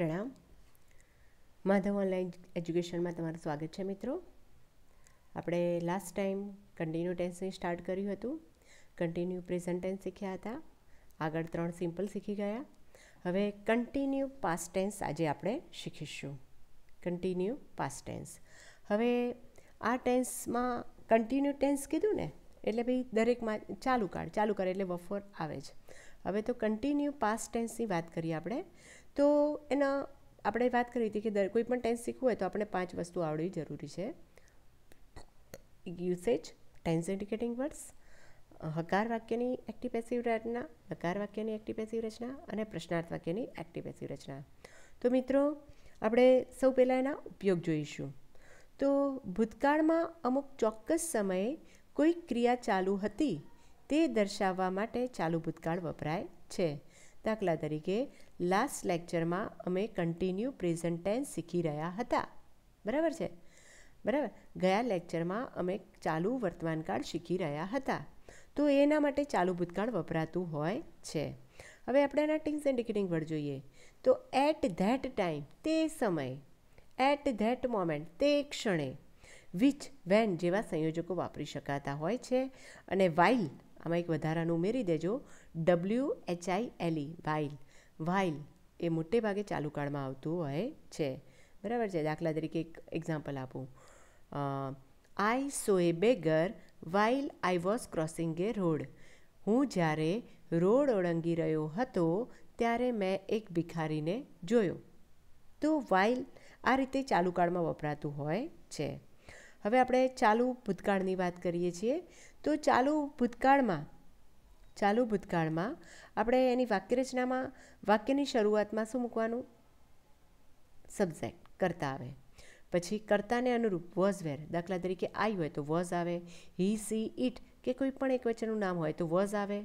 પ્રણામ માધવ ઓનલાઈન એજ્યુકેશનમાં તમારું સ્વાગત છે મિત્રો આપણે last time continue tensing start કર્યું હતું કન્ટિન્યુ પ્રેઝન્ટ ટેન્સ શીખ્યા હતા આગળ ત્રણ સિમ્પલ શીખી ગયા હવે કન્ટિન્યુ પાસ્ટ ટેન્સ આજે આપણે શીખીશું કન્ટિન્યુ પાસ્ટ ટેન્સ હવે આ ટેન્સમાં કન્ટિન્યુ ટેન્સ કીધું ને એટલે ભાઈ દરેકમાં ચાલુ કાળ ચાલુ કરે એટલે વફોર આવે છે હવે તો કન્ટિન્યુ પાસ્ટ ટેન્સની વાત કરીએ આપણે તો એના આપણે વાત કરી હતી કે કોઈ પણ ટેન્સ શીખવું હોય તો આપણે પાંચ વસ્તુ આવડવી જરૂરી છે યુસેજ ટેન્સ ઇન્ડિકેટિંગ વર્ડ્સ હકાર વાક્યની એક્ટિવ પેસિવ રચના હકાર વાક્યની એક્ટિવ પેસિવ રચના અને પ્રશ્નાર્થ વાક્યની એક્ટિવ પેસિવ રચના તો મિત્રો આપણે સૌ પહેલાં એના ઉપયોગ જોઈશું તો ભૂતકાળમાં અમુક ચોક્કસ સમયે કોઈ ક્રિયા ચાલુ હતી તે દર્શાવવા માટે ચાલુ ભૂતકાળ વપરાય છે દાખલા તરીકે લાસ્ટ લેક્ચરમાં અમે કન્ટિન્યુ પ્રેઝન્ટ ટેન્સ શીખી રહ્યા હતા બરાબર છે બરાબર ગયા લેક્ચરમાં અમે ચાલુ વર્તમાનકાળ શીખી રહ્યા હતા તો એના માટે ચાલુ ભૂતકાળ વપરાતું હોય છે હવે આપણે એના ટિંગ્સ એન્ડ ડિકિટિંગ વર્ડ જોઈએ તો એટ ધેટ ટાઈમ તે સમય એટ ધેટ મોમેન્ટ તે ક્ષણે વિચ વેન જેવા સંયોજકો વાપરી શકાતા હોય છે અને વાઇલ આમાં એક વધારાનું ઉમેરી દેજો W H I L E while while એ મોટે ભાગે ચાલુ કાળમાં આવતું હોય છે બરાબર છે દાખલા તરીકે એક એક્ઝામ્પલ આપું I saw a beggar while I was crossing a road હું જ્યારે રોડ ઓળંગી રહ્યો હતો ત્યારે મેં એક ભિખારીને જોયો તો વાઇલ આ રીતે ચાલુકાળમાં વપરાતું હોય છે હવે આપણે ચાલુ ભૂતકાળની વાત કરીએ છીએ તો ચાલુ ભૂતકાળમાં ચાલુ ભૂતકાળમાં આપણે એની વાક્યરચનામાં વાક્યની શરૂઆતમાં શું મૂકવાનું સબ્જેક્ટ કરતા આવે પછી કરતાને અનુરૂપ વોઝ વેર દાખલા તરીકે આઈ હોય તો વોઝ આવે હી સી ઇટ કે કોઈ પણ એક વચ્ચેનું નામ હોય તો વોઝ આવે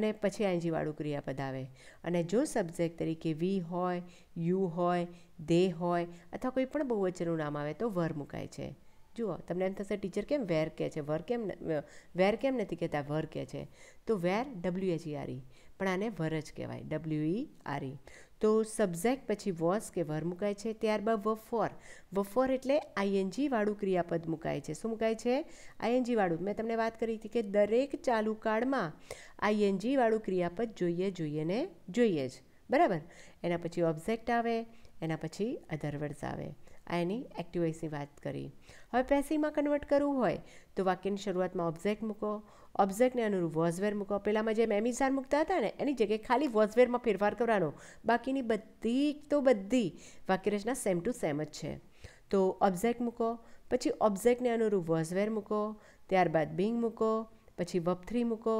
અને પછી આઈજીવાળું ક્રિયાપદ આવે અને જો સબ્જેક્ટ તરીકે વી હોય યુ હોય દે હોય અથવા કોઈ પણ બહુવચનનું નામ આવે તો વર મુકાય છે જુઓ તમને એમ થશે ટીચર કેમ વેર કે છે વર કેમ વેર કેમ નથી કહેતા વર કે છે તો વેર ડબલ્યુ એચ આરી પણ આને વર જ કહેવાય ડબલ્યુ ઈ આરી તો સબ્જેક્ટ પછી વોસ કે વર મુકાય છે ત્યારબાદ વફોર વફોર એટલે વાળું ક્રિયાપદ મુકાય છે શું મુકાય છે આઈએનજીવાળું મેં તમને વાત કરી હતી કે દરેક ચાલુ કાળમાં આઈએનજીવાળું ક્રિયાપદ જોઈએ જોઈએ ને જોઈએ જ બરાબર એના પછી ઓબ્જેક્ટ આવે એના પછી અધરવર્ડ્સ આવે આ એની એક્ટિવાઇસની વાત કરી હવે પેસીમાં કન્વર્ટ કરવું હોય તો વાક્યની શરૂઆતમાં ઓબ્જેક્ટ મૂકો ઓબ્જેક્ટને અનુરૂપ વોઝવેર મૂકો પહેલાંમાં જેમ એમિઝાન મૂકતા હતા ને એની જગ્યાએ ખાલી વોઝવેરમાં ફેરફાર કરવાનો બાકીની બધી તો બધી વાક્યરચના સેમ ટુ સેમ જ છે તો ઓબ્જેક્ટ મૂકો પછી ઓબ્જેક્ટને અનુરૂપ વોઝવેર મૂકો ત્યારબાદ બિંગ મૂકો પછી વપ થ્રી મૂકો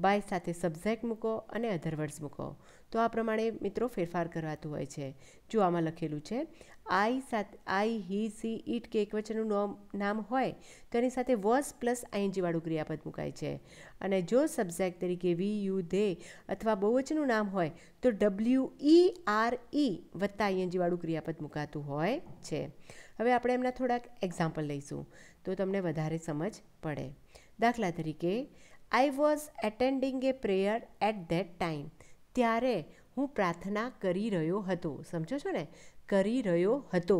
બાય સાથે સબ્જેક્ટ મૂકો અને અધર વર્ડ્સ મૂકો તો આ પ્રમાણે મિત્રો ફેરફાર કરવાતું હોય છે જો આમાં લખેલું છે આઈ સાથે આઈ હી સી ઇટ કે એક એકવચનનું નામ હોય તો એની સાથે વોસ પ્લસ આઈએનજીવાળું ક્રિયાપદ મુકાય છે અને જો સબ્જેક્ટ તરીકે વી યુ ધે અથવા બહુવચનનું નામ હોય તો ડબલ્યુ ઈ આર ઈ વત્તા આઈએનજીવાળું ક્રિયાપદ મુકાતું હોય છે હવે આપણે એમના થોડાક એક્ઝામ્પલ લઈશું તો તમને વધારે સમજ પડે દાખલા તરીકે I was attending a prayer at that time ત્યારે હું પ્રાર્થના કરી રહ્યો હતો સમજો છો ને કરી રહ્યો હતો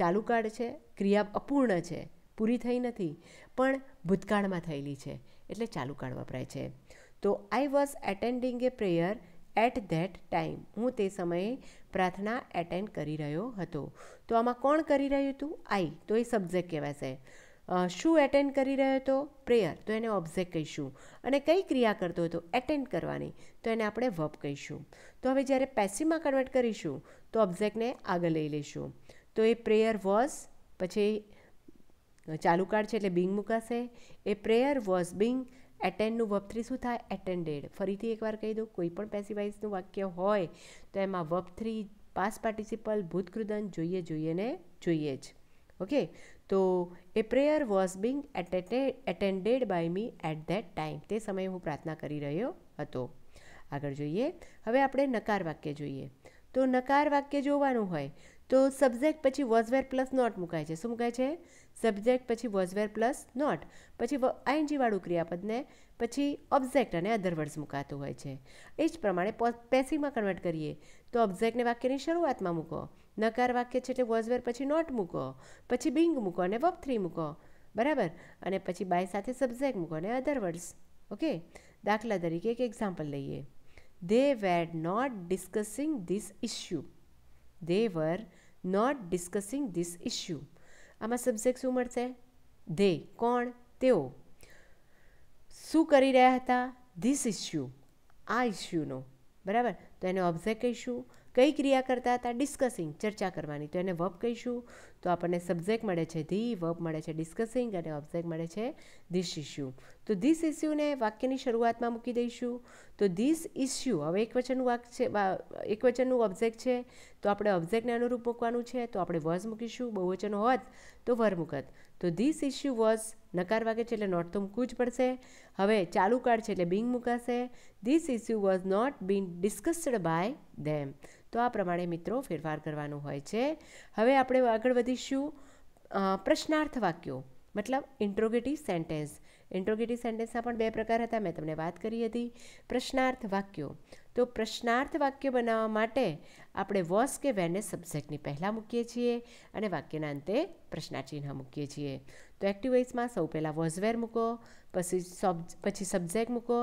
ચાલુ કાળ છે ક્રિયા અપૂર્ણ છે પૂરી થઈ નથી પણ ભૂતકાળમાં થયેલી છે એટલે ચાલુ કાળ વપરાય છે તો I was attending a prayer at that time હું તે સમયે પ્રાર્થના એટેન્ડ કરી રહ્યો હતો તો આમાં કોણ કરી રહ્યું હતું આઈ તો એ સબ્જેક્ટ કહેવાશે શું એટેન્ડ કરી રહ્યો હતો પ્રેયર તો એને ઓબ્ઝેક્ટ કહીશું અને કઈ ક્રિયા કરતો હતો એટેન્ડ કરવાની તો એને આપણે વર્બ કહીશું તો હવે જ્યારે પેસીમાં કન્વર્ટ કરીશું તો ઓબ્જેક્ટને આગળ લઈ લઈશું તો એ પ્રેયર વોઝ પછી ચાલુ કાર્ડ છે એટલે બિંગ મૂકાશે એ પ્રેયર વોઝ બિંગ એટેન્ડનું વર્બ થ્રી શું થાય એટેન્ડેડ ફરીથી એકવાર કહી દઉં કોઈ પણ પેસીવાઇઝનું વાક્ય હોય તો એમાં વર્બ થ્રી પાસ પાર્ટિસિપલ ભૂતકૃદન જોઈએ જોઈએ ને જોઈએ જ ઓકે તો a prayer was being attended by me at that time તે સમયે હું પ્રાર્થના કરી રહ્યો હતો આગળ જોઈએ હવે આપણે નકાર વાક્ય જોઈએ તો નકાર વાક્ય જોવાનું હોય તો સબ્જેક્ટ પછી વોઝવેર પ્લસ નોટ મુકાય છે શું મુકાય છે સબ્જેક્ટ પછી વોઝવેર પ્લસ નોટ પછી આઈએનજીવાળું ક્રિયાપદને પછી ઓબ્જેક્ટ અને અધર વર્ડ્સ મુકાતું હોય છે એ જ પ્રમાણે પેસીમાં કન્વર્ટ કરીએ તો ઓબ્જેક્ટને વાક્યની શરૂઆતમાં મૂકો નકાર વાક્ય છે એટલે વોઝવેર પછી નોટ મૂકો પછી બિંગ મૂકો અને વપ થ્રી મૂકો બરાબર અને પછી બાય સાથે સબ્જેક્ટ મૂકો અને અધર વર્ડ્સ ઓકે દાખલા તરીકે એક એક્ઝામ્પલ લઈએ they were not discussing this issue they were not discussing this issue આમાં સબ્જેક્ટ શું મળશે ધે કોણ તેઓ શું કરી રહ્યા હતા ધીસ ઇસ્યુ આ ઇસ્યુનો બરાબર તો એને ઓબ્ઝેક્ટ કહીશું કઈ ક્રિયા કરતા હતા ડિસ્કસિંગ ચર્ચા કરવાની તો એને વર્બ કહીશું તો આપણને સબ્જેક્ટ મળે છે ધી વર્બ મળે છે ડિસ્કસિંગ અને ઓબ્જેક્ટ મળે છે ધીસ ઇસ્યુ તો ધીસ ઇસ્યુને વાક્યની શરૂઆતમાં મૂકી દઈશું તો ધીસ ઇસ્યુ હવે એક વચનનું વાક છે એક વચનનું ઓબ્જેક્ટ છે તો આપણે ઓબ્જેક્ટને અનુરૂપ મૂકવાનું છે તો આપણે વર્ઝ મૂકીશું બહુવચન હોત તો વર મુકત તો ધીસ ઇસ્યુ વોઝ નકાર વાગે છે એટલે નોટ તો મૂકવું જ પડશે હવે ચાલુ કાળ છે એટલે બિંગ મૂકાશે this issue was not been discussed by them તો આ પ્રમાણે મિત્રો ફેરફાર કરવાનો હોય છે હવે આપણે આગળ વધીશું પ્રશ્નાર્થ વાક્યો મતલબ ઇન્ટ્રોગેટિવ સેન્ટેન્સ ઇન્ટ્રોગેટિવ સેન્ટેન્સના પણ બે પ્રકાર હતા મેં તમને વાત કરી હતી પ્રશ્નાર્થ વાક્યો તો પ્રશ્નાર્થ વાક્ય બનાવવા માટે આપણે વોસ કે વેને સબ્જેક્ટની પહેલાં મૂકીએ છીએ અને વાક્યના અંતે પ્રશ્નાચિહ્ન મૂકીએ છીએ તો એક્ટિવાઇઝમાં સૌ પહેલાં વોઝવેર મૂકો પછી સબ પછી સબ્જેક્ટ મૂકો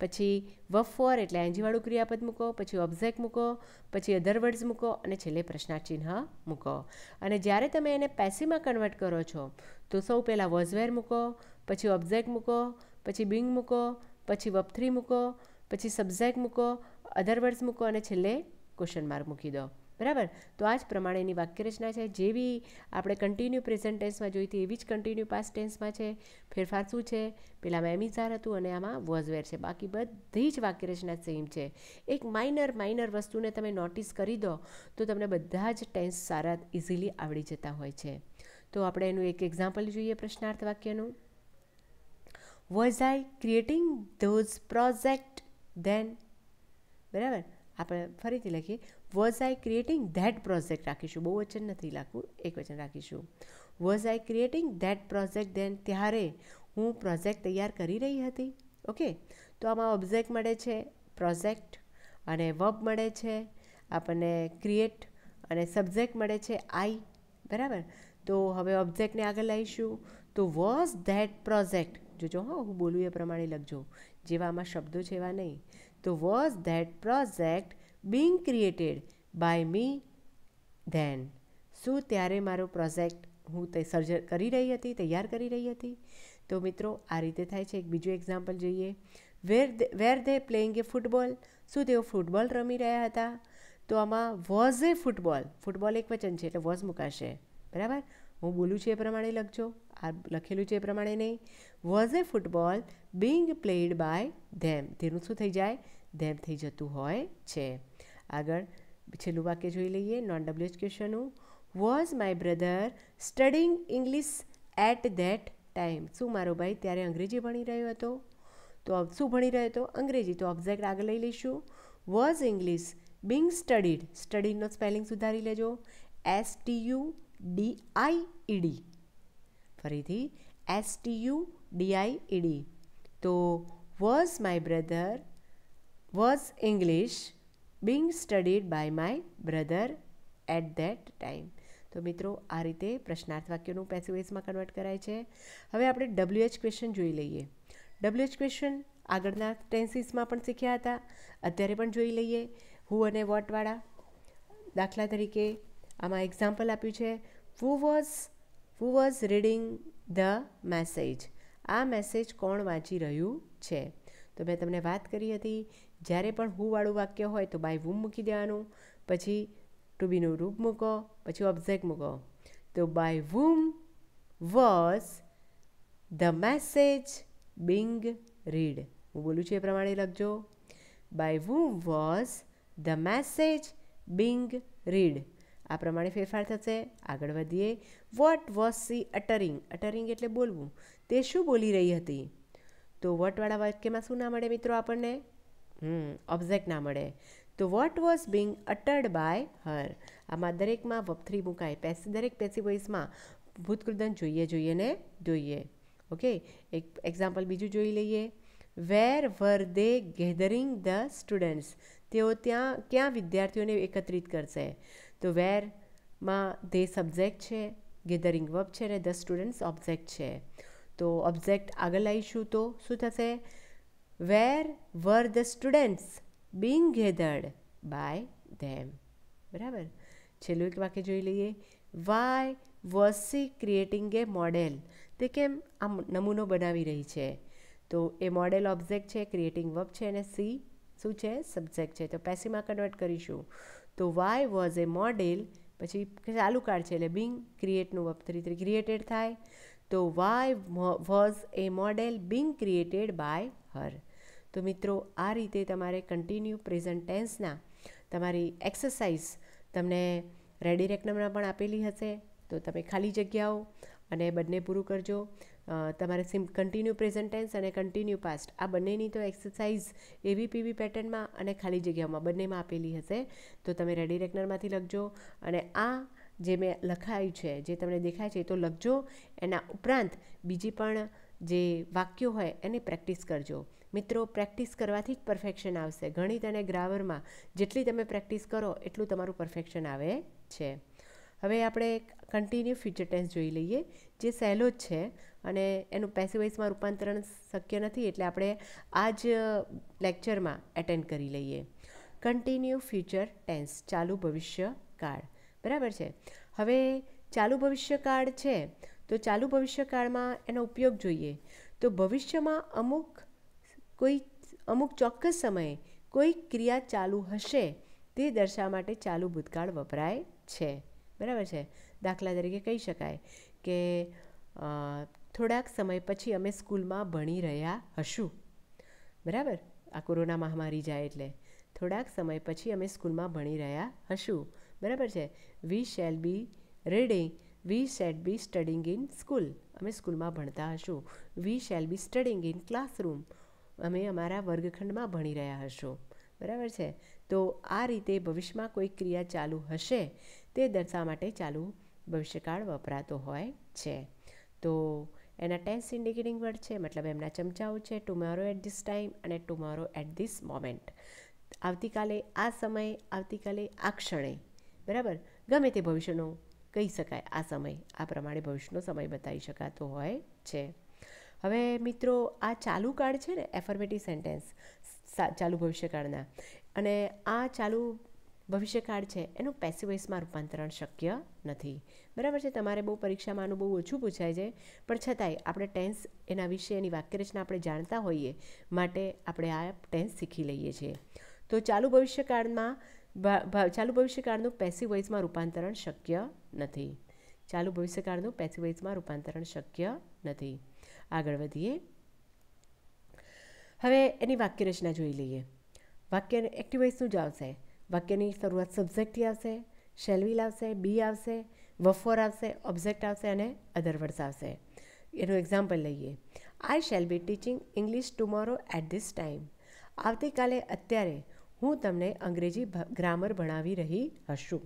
પછી વફ ફોર એટલે એનજીવાળું ક્રિયાપદ મૂકો પછી ઓબ્જેક્ટ મૂકો પછી અધર વર્ડ્સ મૂકો અને છેલ્લે પ્રશ્નાચિહ્ન મૂકો અને જ્યારે તમે એને પેસીમાં કન્વર્ટ કરો છો તો સૌ પહેલાં વોઝવેર મૂકો પછી ઓબ્જેક્ટ મૂકો પછી બિંગ મૂકો પછી વફ થ્રી મૂકો પછી સબ્ઝેક્ટ મૂકો અધર વર્ડ્સ મૂકો અને છેલ્લે ક્વેશ્ચન માર્ક મૂકી દો બરાબર તો આ જ પ્રમાણેની વાક્યરચના છે જેવી આપણે કન્ટિન્યુ પ્રેઝન્ટ ટેન્સમાં જોઈ હતી એવી જ કન્ટિન્યુ પાસ્ટ ટેન્સમાં છે ફેરફાર શું છે પેલામાં એમિઝાર હતું અને આમાં વોઝવેર છે બાકી બધી જ વાક્યરચના સેમ છે એક માઇનર માઇનર વસ્તુને તમે નોટિસ કરી દો તો તમને બધા જ ટેન્સ સારા ઇઝીલી આવડી જતા હોય છે તો આપણે એનું એક એક્ઝામ્પલ જોઈએ પ્રશ્નાર્થ વાક્યનું was I creating those project then બરાબર આપણે ફરીથી લખીએ was I creating that project રાખીશું બહુ વચન નથી લાગવું એક વચન રાખીશું was I creating that project then ત્યારે હું પ્રોજેક્ટ તૈયાર કરી રહી હતી ઓકે તો આમાં ઓબ્જેક્ટ મળે છે પ્રોજેક્ટ અને વર્બ મળે છે આપણને ક્રિએટ અને સબ્જેક્ટ મળે છે આઈ બરાબર તો હવે ઓબ્જેક્ટને આગળ લાવીશું તો વોઝ ધેટ પ્રોજેક્ટ જોજો હા હું બોલું એ પ્રમાણે લખજો જેવા આમાં શબ્દો છે એવા નહીં તો was that project being created by me then શું ત્યારે મારો પ્રોજેક્ટ હું તે સર્જ કરી રહી હતી તૈયાર કરી રહી હતી તો મિત્રો આ રીતે થાય છે એક બીજું એક્ઝામ્પલ જોઈએ were were they playing a football શું તેઓ ફૂટબોલ રમી રહ્યા હતા તો આમાં વોઝ એ ફૂટબોલ ફૂટબોલ એક વચન છે એટલે વોઝ મુકાશે બરાબર હું બોલું છું એ પ્રમાણે લખજો આ લખેલું છે એ પ્રમાણે નહીં was a football being played by them તેનું શું થઈ જાય ધેમ થઈ જતું હોય છે આગળ છેલ્લું વાક્ય જોઈ લઈએ નોન ડબલ્યુએચ ક્વેશ્ચનનું was my brother studying English at that time શું મારો ભાઈ ત્યારે અંગ્રેજી ભણી રહ્યો હતો તો શું ભણી રહ્યો હતો અંગ્રેજી તો ઓબ્જેક્ટ આગળ લઈ લઈશું વોઝ ઇંગ્લિશ બિંગ સ્ટડીડ સ્ટડીડનો સ્પેલિંગ સુધારી લેજો S T U D I E D ફરીથી S T U D I E D તો was my brother was English being studied by my brother at that time તો મિત્રો આ રીતે પ્રશ્નાર્થ વાક્યોનું પેસિવેસમાં કન્વર્ટ કરાય છે હવે આપણે ડબ્લ્યુએચ ક્વેશ્ચન જોઈ લઈએ ડબ્લ્યુએચ ક્વેશ્ચન આગળના ટેન્સીસમાં પણ શીખ્યા હતા અત્યારે પણ જોઈ લઈએ હુ અને વોટવાળા દાખલા તરીકે આમાં એક્ઝામ્પલ આપ્યું છે who was who was reading the message આ મેસેજ કોણ વાંચી રહ્યું છે તો મેં તમને વાત કરી હતી જ્યારે પણ હુવાળું વાક્ય હોય તો બાય વુમ મૂકી દેવાનું પછી ટુ બીનું રૂપ મૂકો પછી ઓબ્જેક્ટ મૂકો તો by whom was the message being read હું બોલું છું એ પ્રમાણે લખજો by whom was the message being read આ પ્રમાણે ફેરફાર થશે આગળ વધીએ what was she uttering uttering એટલે બોલવું તે શું બોલી રહી હતી તો વોટવાળા વાક્યમાં શું ના મળે મિત્રો આપણને હમ ઓબ્ઝેક્ટ ના મળે તો what was being uttered by her આમાં દરેકમાં વપથરી થ્રી મુકાય પેસી દરેક પેસી વોઇસમાં ભૂતકૃદન જોઈએ જોઈએ ને જોઈએ ઓકે એક એક્ઝામ્પલ બીજું જોઈ લઈએ where were they gathering the students તેઓ ત્યાં ક્યાં વિદ્યાર્થીઓને એકત્રિત કરશે તો વેરમાં ધે સબ્જેક્ટ છે ગેધરિંગ વર્બ છે અને ધ સ્ટુડન્ટ્સ ઓબ્જેક્ટ છે તો ઓબ્જેક્ટ આગળ લાવીશું તો શું થશે where were the students being gathered by them બરાબર છેલ્લું એક વાક્ય જોઈ લઈએ why was she creating a model તે કેમ આમ નમૂનો બનાવી રહી છે તો એ મોડેલ ઓબ્જેક્ટ છે ક્રિએટિંગ વર્બ છે અને સી શું છે સબ્જેક્ટ છે તો પેસીમાં કન્વર્ટ કરીશું તો વાય વોઝ એ મોડેલ પછી ચાલુ કાર્ડ છે એટલે બિંગ ક્રિએટનું વર્બ તરીકે ક્રિએટેડ થાય તો why was a model being created by her તો મિત્રો આ રીતે તમારે કન્ટિન્યુ પ્રેઝન્ટ ટેન્સના તમારી એક્સરસાઇઝ તમને રેડી રેકનમના પણ આપેલી હશે તો તમે ખાલી જગ્યાઓ અને બંને પૂરું કરજો તમારે સિમ કન્ટિન્યુ પ્રેઝન્ટ ટેન્સ અને કન્ટિન્યુ પાસ્ટ આ બંનેની તો એક્સરસાઇઝ એવી પીવી પેટર્નમાં અને ખાલી જગ્યામાં બંનેમાં આપેલી હશે તો તમે રેડી રેકનરમાંથી લખજો અને આ જે મેં લખાયું છે જે તમને દેખાય છે તો લખજો એના ઉપરાંત બીજી પણ જે વાક્યો હોય એની પ્રેક્ટિસ કરજો મિત્રો પ્રેક્ટિસ કરવાથી જ પરફેક્શન આવશે ગણિત અને ગ્રાવરમાં જેટલી તમે પ્રેક્ટિસ કરો એટલું તમારું પરફેક્શન આવે છે હવે આપણે કન્ટિન્યુ ફ્યુચર ટેન્સ જોઈ લઈએ જે સહેલો જ છે અને એનું પેસિવાઇઝમાં રૂપાંતરણ શક્ય નથી એટલે આપણે આ જ લેક્ચરમાં એટેન્ડ કરી લઈએ કન્ટિન્યુ ફ્યુચર ટેન્સ ચાલુ ભવિષ્યકાળ બરાબર છે હવે ચાલુ ભવિષ્યકાળ છે તો ચાલુ ભવિષ્યકાળમાં એનો ઉપયોગ જોઈએ તો ભવિષ્યમાં અમુક કોઈ અમુક ચોક્કસ સમયે કોઈ ક્રિયા ચાલુ હશે તે દર્શાવવા માટે ચાલુ ભૂતકાળ વપરાય છે બરાબર છે દાખલા તરીકે કહી શકાય કે થોડાક સમય પછી અમે સ્કૂલમાં ભણી રહ્યા હશું બરાબર આ કોરોના મહામારી જાય એટલે થોડાક સમય પછી અમે સ્કૂલમાં ભણી રહ્યા હશું બરાબર છે we shall be reading we should be studying in school અમે સ્કૂલમાં ભણતા હશું we shall be studying in classroom અમે અમારા વર્ગખંડમાં ભણી રહ્યા હશો બરાબર છે તો આ રીતે ભવિષ્યમાં કોઈ ક્રિયા ચાલુ હશે તે દર્શાવવા માટે ચાલુ ભવિષ્યકાળ વપરાતો હોય છે તો એના ટેન્સ ઇન્ડિકેટિંગ વર્ડ છે મતલબ એમના ચમચાઓ છે ટુમોરો એટ ધીસ ટાઈમ અને ટુમોરો એટ ધીસ મોમેન્ટ આવતીકાલે આ સમયે આવતીકાલે આ ક્ષણે બરાબર ગમે તે ભવિષ્યનો કહી શકાય આ સમય આ પ્રમાણે ભવિષ્યનો સમય બતાવી શકાતો હોય છે હવે મિત્રો આ ચાલુ કાળ છે ને એફર્મેટિવ સેન્ટેન્સ ચાલુ ભવિષ્યકાળના અને આ ચાલુ ભવિષ્યકાળ છે એનું પેસિવેસમાં રૂપાંતરણ શક્ય નથી બરાબર છે તમારે બહુ પરીક્ષામાં આનું બહુ ઓછું પૂછાય છે પણ છતાંય આપણે ટેન્સ એના વિશે એની વાક્યરચના આપણે જાણતા હોઈએ માટે આપણે આ ટેન્સ શીખી લઈએ છીએ તો ચાલુ ભવિષ્યકાળમાં ચાલુ ભવિષ્યકાળનું પેસિવાઇઝમાં રૂપાંતરણ શક્ય નથી ચાલુ ભવિષ્યકાળનું પેસિવાઇઝમાં રૂપાંતરણ શક્ય નથી આગળ વધીએ હવે એની વાક્યરચના જોઈ લઈએ વાક્ય એક્ટિવાઇઝનું જ આવશે વાક્યની શરૂઆત સબ્જેક્ટથી આવશે શેલવી આવશે બી આવશે વફોર આવશે ઓબ્જેક્ટ આવશે અને અધર વર્ડ્સ આવશે એનું એક્ઝામ્પલ લઈએ I shall be teaching English tomorrow at this time આવતીકાલે અત્યારે હું તમને અંગ્રેજી ગ્રામર ભણાવી રહી હશું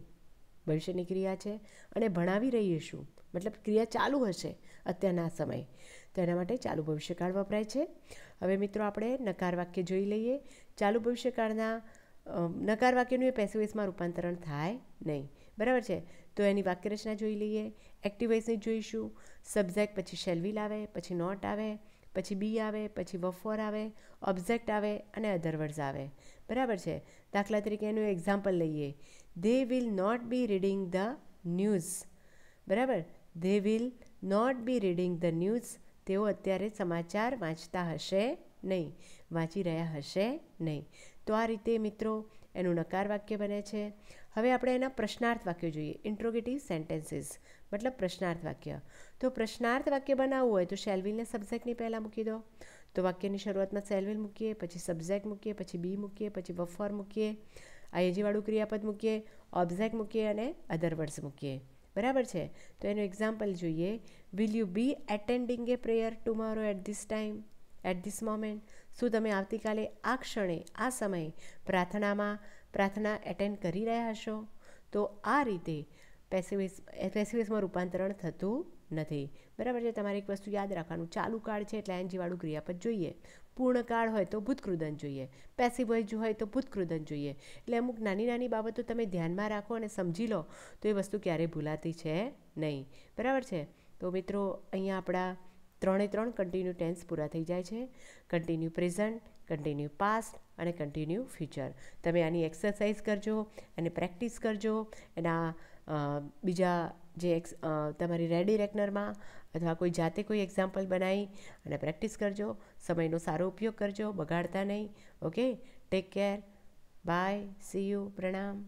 ભવિષ્યની ક્રિયા છે અને ભણાવી રહી હશું મતલબ ક્રિયા ચાલુ હશે અત્યારના સમય તો એના માટે ચાલુ ભવિષ્યકાળ વપરાય છે હવે મિત્રો આપણે નકાર વાક્ય જોઈ લઈએ ચાલુ ભવિષ્યકાળના નકાર વાક્યનું એ પેસિવેસમાં રૂપાંતરણ થાય નહીં બરાબર છે તો એની વાક્યરચના જોઈ લઈએ એક્ટિવાઇઝની જોઈશું સબ્જેક્ટ પછી શેલ્વી આવે પછી નોટ આવે પછી બી આવે પછી વફોર આવે ઓબ્જેક્ટ આવે અને અધરવર્ડ્સ આવે બરાબર છે દાખલા તરીકે એનું એક્ઝામ્પલ લઈએ they will not be reading the news બરાબર they will not be reading the news તેઓ અત્યારે સમાચાર વાંચતા હશે નહીં વાંચી રહ્યા હશે નહીં તો આ રીતે મિત્રો એનું નકાર વાક્ય બને છે હવે આપણે એના પ્રશ્નાર્થ વાક્યો જોઈએ ઇન્ટ્રોગેટિવ સેન્ટેન્સીસ મતલબ પ્રશ્નાર્થ વાક્ય તો પ્રશ્નાર્થ વાક્ય બનાવવું હોય તો શેલ્વિલને સબ્જેક્ટની પહેલાં મૂકી દો તો વાક્યની શરૂઆતમાં શેલ્વિલ મૂકીએ પછી સબ્જેક્ટ મૂકીએ પછી બી મૂકીએ પછી બફર મૂકીએ આઈએજીવાળું ક્રિયાપદ મૂકીએ ઓબ્ઝેક્ટ મૂકીએ અને અધર વર્ડ્સ મૂકીએ બરાબર છે તો એનું એક્ઝામ્પલ જોઈએ will you be attending a prayer tomorrow at this time at this moment શું તમે આવતીકાલે આ ક્ષણે આ સમયે પ્રાર્થનામાં પ્રાર્થના એટેન્ડ કરી રહ્યા હશો તો આ રીતે પેસિવિસ પેસિવિસમાં રૂપાંતરણ થતું નથી બરાબર છે તમારે એક વસ્તુ યાદ રાખવાનું ચાલુ કાળ છે એટલે એનજીવાળું ક્રિયાપદ જોઈએ પૂર્ણ કાળ હોય તો ભૂતકૃદન જોઈએ પેસિવ એજ હોય તો ભૂતકૃદન જોઈએ એટલે અમુક નાની નાની બાબતો તમે ધ્યાનમાં રાખો અને સમજી લો તો એ વસ્તુ ક્યારેય ભૂલાતી છે નહીં બરાબર છે તો મિત્રો અહીંયા આપણા ત્રણે ત્રણ કન્ટિન્યુ ટેન્સ પૂરા થઈ જાય છે કન્ટિન્યુ પ્રેઝન્ટ કન્ટિન્યુ પાસ્ટ અને કન્ટિન્યુ ફ્યુચર તમે આની એક્સરસાઇઝ કરજો અને પ્રેક્ટિસ કરજો એના બીજા જે એક્સ તમારી રેડી રેકનરમાં અથવા કોઈ જાતે કોઈ એક્ઝામ્પલ બનાવી અને પ્રેક્ટિસ કરજો સમયનો સારો ઉપયોગ કરજો બગાડતા નહીં okay take care bye see you પ્રણામ